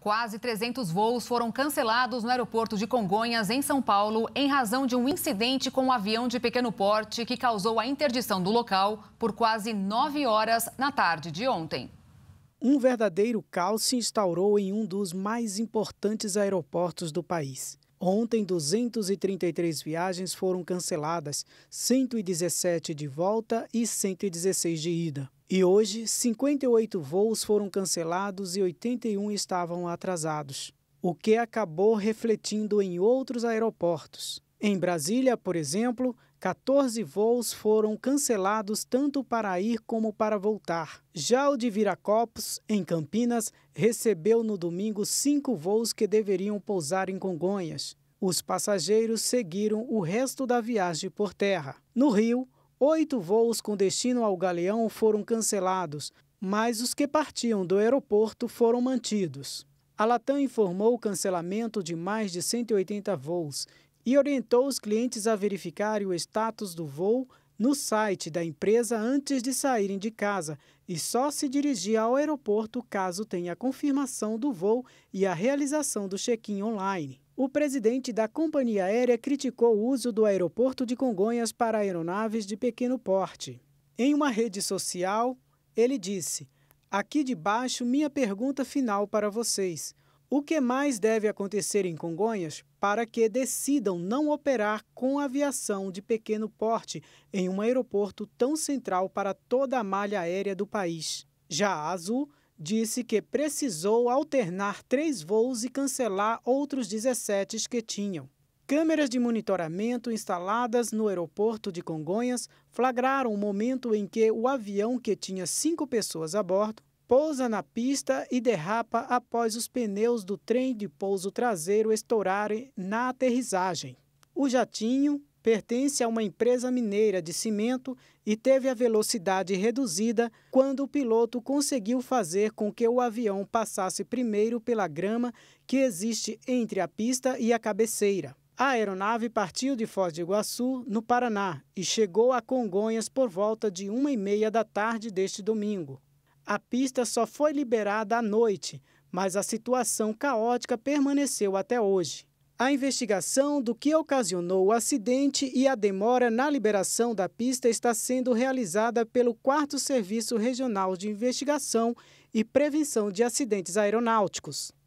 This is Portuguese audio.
Quase 300 voos foram cancelados no aeroporto de Congonhas, em São Paulo, em razão de um incidente com um avião de pequeno porte que causou a interdição do local por quase 9 horas na tarde de ontem. Um verdadeiro caos se instaurou em um dos mais importantes aeroportos do país. Ontem, 233 viagens foram canceladas, 117 de volta e 116 de ida. E hoje, 58 voos foram cancelados e 81 estavam atrasados, o que acabou refletindo em outros aeroportos. Em Brasília, por exemplo, 14 voos foram cancelados tanto para ir como para voltar. Já o de Viracopos, em Campinas, recebeu no domingo cinco voos que deveriam pousar em Congonhas. Os passageiros seguiram o resto da viagem por terra. No Rio, oito voos com destino ao Galeão foram cancelados, mas os que partiam do aeroporto foram mantidos. A Latam informou o cancelamento de mais de 180 voos e orientou os clientes a verificarem o status do voo no site da empresa antes de saírem de casa e só se dirigir ao aeroporto caso tenha a confirmação do voo e a realização do check-in online. O presidente da companhia aérea criticou o uso do aeroporto de Congonhas para aeronaves de pequeno porte. Em uma rede social, ele disse: Aqui de baixo, minha pergunta final para vocês. O que mais deve acontecer em Congonhas para que decidam não operar com aviação de pequeno porte em um aeroporto tão central para toda a malha aérea do país? Já a Azul disse que precisou alternar três voos e cancelar outros 17 que tinham. Câmeras de monitoramento instaladas no aeroporto de Congonhas flagraram o momento em que o avião que tinha cinco pessoas a bordo pousa na pista e derrapa após os pneus do trem de pouso traseiro estourarem na aterrissagem. O jatinho pertence a uma empresa mineira de cimento e teve a velocidade reduzida quando o piloto conseguiu fazer com que o avião passasse primeiro pela grama que existe entre a pista e a cabeceira. A aeronave partiu de Foz do Iguaçu, no Paraná, e chegou a Congonhas por volta de uma e meia da tarde deste domingo. A pista só foi liberada à noite, mas a situação caótica permaneceu até hoje. A investigação do que ocasionou o acidente e a demora na liberação da pista está sendo realizada pelo 4 Serviço Regional de Investigação e Prevenção de Acidentes Aeronáuticos.